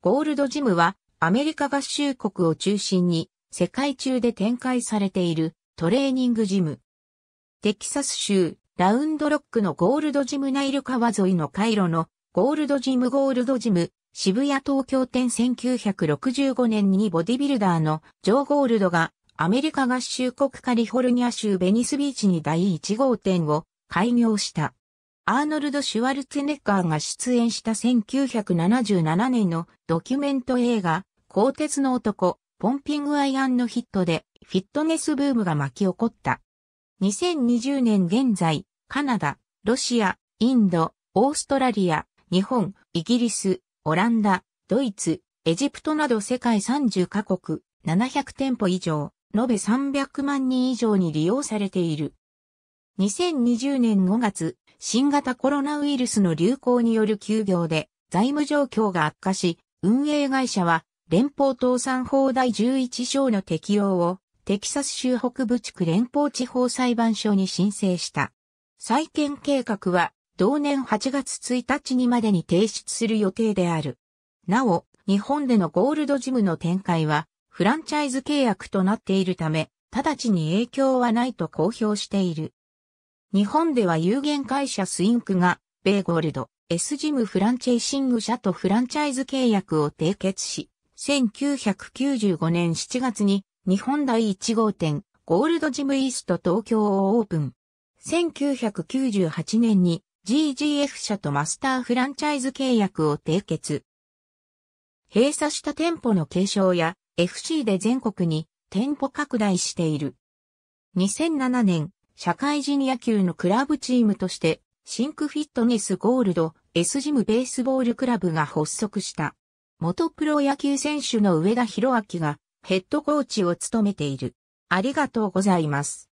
ゴールドジムはアメリカ合衆国を中心に世界中で展開されているトレーニングジム。テキサス州ラウンドロックのゴールドジムナイル川沿いの回路のゴールドジムゴールドジム渋谷東京店1965年にボディビルダーのジョー・ゴールドがアメリカ合衆国カリフォルニア州ベニスビーチに第1号店を開業した。アーノルド・シュワルツェネッガーが出演した1977年のドキュメント映画、鋼鉄の男、ポンピング・アイアンのヒットで、フィットネスブームが巻き起こった。2020年現在、カナダ、ロシア、インド、オーストラリア、日本、イギリス、オランダ、ドイツ、エジプトなど世界30カ国、700店舗以上、延べ300万人以上に利用されている。2020年5月、新型コロナウイルスの流行による休業で財務状況が悪化し、運営会社は連邦倒産法第11章の適用をテキサス州北部地区連邦地方裁判所に申請した。再建計画は同年8月1日にまでに提出する予定である。なお、日本でのゴールドジムの展開はフランチャイズ契約となっているため、直ちに影響はないと公表している。日本では有限会社スインクが、米ゴールド、S ジムフランチェイシング社とフランチャイズ契約を締結し、1995年7月に日本第1号店、ゴールドジムイースト東京をオープン。1998年に GGF 社とマスターフランチャイズ契約を締結。閉鎖した店舗の継承や FC で全国に店舗拡大している。2007年社会人野球のクラブチームとして、シンクフィットネスゴールド S ジムベースボールクラブが発足した。元プロ野球選手の上田博明がヘッドコーチを務めている。ありがとうございます。